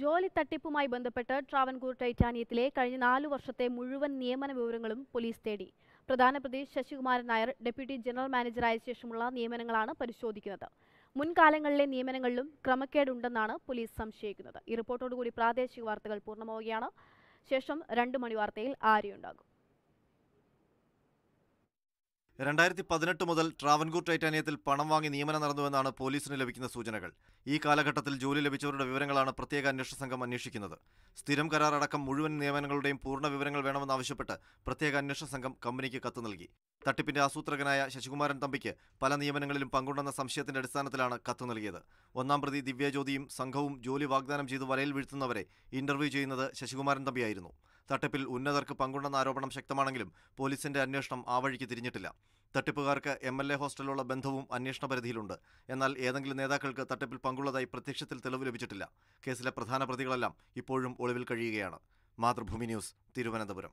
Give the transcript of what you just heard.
ജോലി തട്ടിപ്പുമായി ബന്ധപ്പെട്ട് ട്രാവൻകൂർ ടൈറ്റാനിയത്തിലെ കഴിഞ്ഞ നാലു വർഷത്തെ മുഴുവൻ നിയമന വിവരങ്ങളും പോലീസ് തേടി പ്രധാന പ്രതി ശശികുമാരൻ നായർ ഡെപ്യൂട്ടി ജനറൽ മാനേജറായ ശേഷമുള്ള നിയമനങ്ങളാണ് പരിശോധിക്കുന്നത് മുൻകാലങ്ങളിലെ നിയമനങ്ങളിലും ക്രമക്കേടുണ്ടെന്നാണ് പോലീസ് സംശയിക്കുന്നത് ഈ റിപ്പോർട്ടോടുകൂടി പ്രാദേശിക വാർത്തകൾ പൂർണ്ണമാവുകയാണ് ശേഷം രണ്ട് മണി വാർത്തയിൽ ആരെയുണ്ടാകും രണ്ടായിരത്തി പതിനെട്ട് മുതൽ ട്രാവൻകൂർ ടൈറ്റാനിയത്തിൽ പണം വാങ്ങി നിയമനം നടന്നുവെന്നാണ് പോലീസിന് ലഭിക്കുന്ന സൂചനകൾ ഈ കാലഘട്ടത്തിൽ ജോലി ലഭിച്ചവരുടെ വിവരങ്ങളാണ് പ്രത്യേക അന്വേഷണ സംഘം അന്വേഷിക്കുന്നത് സ്ഥിരം കരാർ അടക്കം മുഴുവൻ നിയമനങ്ങളുടെയും പൂർണ്ണ വിവരങ്ങൾ വേണമെന്നാവശ്യപ്പെട്ട് പ്രത്യേക അന്വേഷണ സംഘം കമ്പനിക്ക് കത്ത് നൽകി തട്ടിപ്പിന്റെ ആസൂത്രകനായ ശശികുമാരൻ തമ്പിക്ക് പല നിയമനങ്ങളിലും പങ്കുണ്ടെന്ന സംശയത്തിന്റെ അടിസ്ഥാനത്തിലാണ് കത്ത് നൽകിയത് ഒന്നാം പ്രതി ദിവ്യജ്യോതിയും സംഘവും ജോലി വാഗ്ദാനം ചെയ്ത് വലയിൽ വീഴ്ത്തുന്നവരെ ഇന്റർവ്യൂ ചെയ്യുന്നത് ശശികുമാരൻ തമ്പിയായിരുന്നു തട്ടിപ്പിൽ ഉന്നതർക്ക് പങ്കുണ്ടെന്ന ആരോപണം ശക്തമാണെങ്കിലും പോലീസിന്റെ അന്വേഷണം ആ വഴിക്ക് തിരിഞ്ഞിട്ടില്ല തട്ടിപ്പുകാർക്ക് എം എൽ എ ഹോസ്റ്റലിലുള്ള ബന്ധവും അന്വേഷണ പരിധിയിലുണ്ട് എന്നാൽ ഏതെങ്കിലും നേതാക്കൾക്ക് തട്ടിപ്പിൽ പങ്കുള്ളതായി പ്രത്യക്ഷത്തിൽ തെളിവ് ലഭിച്ചിട്ടില്ല കേസിലെ പ്രധാന പ്രതികളെല്ലാം ഇപ്പോഴും ഒളിവിൽ കഴിയുകയാണ് മാതൃഭൂമി ന്യൂസ് തിരുവനന്തപുരം